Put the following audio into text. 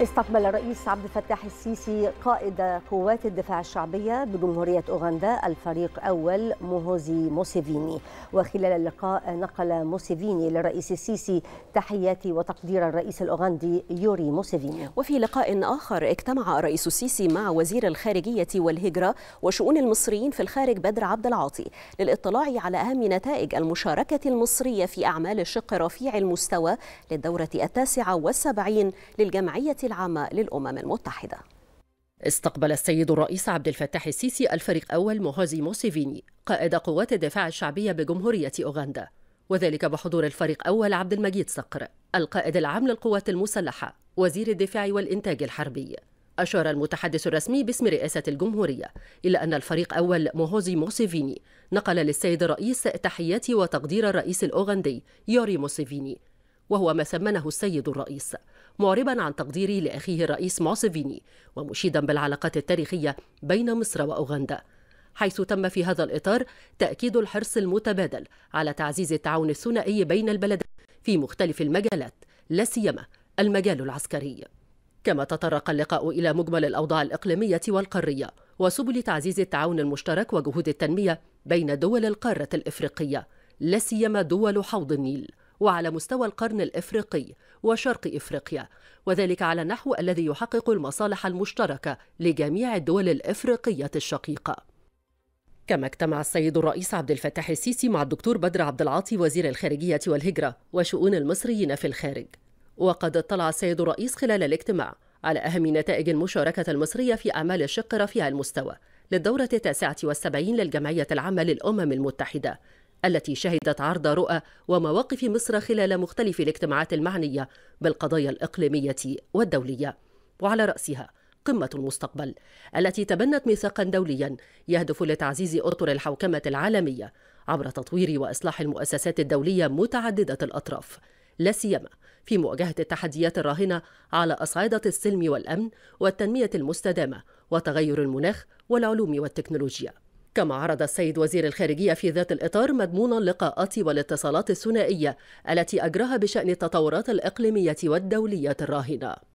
استقبل الرئيس عبد الفتاح السيسي قائد قوات الدفاع الشعبية بجمهورية أوغندا الفريق أول موهوزي موسيفيني وخلال اللقاء نقل موسيفيني للرئيس السيسي تحياتي وتقدير الرئيس الأوغندي يوري موسيفيني وفي لقاء آخر اجتمع الرئيس السيسي مع وزير الخارجية والهجرة وشؤون المصريين في الخارج بدر عبد العاطي للاطلاع على أهم نتائج المشاركة المصرية في أعمال الشق رفيع المستوى للدورة التاسعة والسبعين للجمعية العامة للأمم المتحدة استقبل السيد الرئيس عبد الفتاح السيسي الفريق أول موهوزي موسيفيني قائد قوات الدفاع الشعبية بجمهورية أوغندا وذلك بحضور الفريق أول عبد المجيد صقر القائد العام للقوات المسلحة وزير الدفاع والإنتاج الحربي أشار المتحدث الرسمي باسم رئاسة الجمهورية إلى أن الفريق أول موهوزي موسيفيني نقل للسيد الرئيس تحياتي وتقدير الرئيس الأوغندي يوري موسيفيني وهو ما سمنه السيد الرئيس معربا عن تقديره لأخيه الرئيس موسيفيني ومشيدا بالعلاقات التاريخية بين مصر وأوغندا حيث تم في هذا الإطار تأكيد الحرص المتبادل على تعزيز التعاون الثنائي بين البلدين في مختلف المجالات لا سيما المجال العسكري كما تطرق اللقاء إلى مجمل الأوضاع الإقليمية والقارية وسبل تعزيز التعاون المشترك وجهود التنمية بين دول القارة الإفريقية لا سيما دول حوض النيل وعلى مستوى القرن الافريقي وشرق افريقيا وذلك على النحو الذي يحقق المصالح المشتركه لجميع الدول الافريقيه الشقيقه كما اجتمع السيد الرئيس عبد الفتاح السيسي مع الدكتور بدر عبد العاطي وزير الخارجية والهجرة وشؤون المصريين في الخارج وقد اطلع السيد الرئيس خلال الاجتماع على أهم نتائج المشاركة المصرية في أعمال الشق رفيع المستوى للدورة التاسعة والسبعين للجمعية العامة للأمم المتحدة التي شهدت عرض رؤى ومواقف مصر خلال مختلف الاجتماعات المعنية بالقضايا الإقليمية والدولية وعلى رأسها قمة المستقبل التي تبنت ميثاقا دوليا يهدف لتعزيز أطر الحوكمة العالمية عبر تطوير وإصلاح المؤسسات الدولية متعددة الأطراف لا سيما في مواجهة التحديات الراهنة على أصعدة السلم والأمن والتنمية المستدامة وتغير المناخ والعلوم والتكنولوجيا كما عرض السيد وزير الخارجية في ذات الإطار مضمون اللقاءات والاتصالات الثنائية التي أجراها بشأن التطورات الإقليمية والدولية الراهنة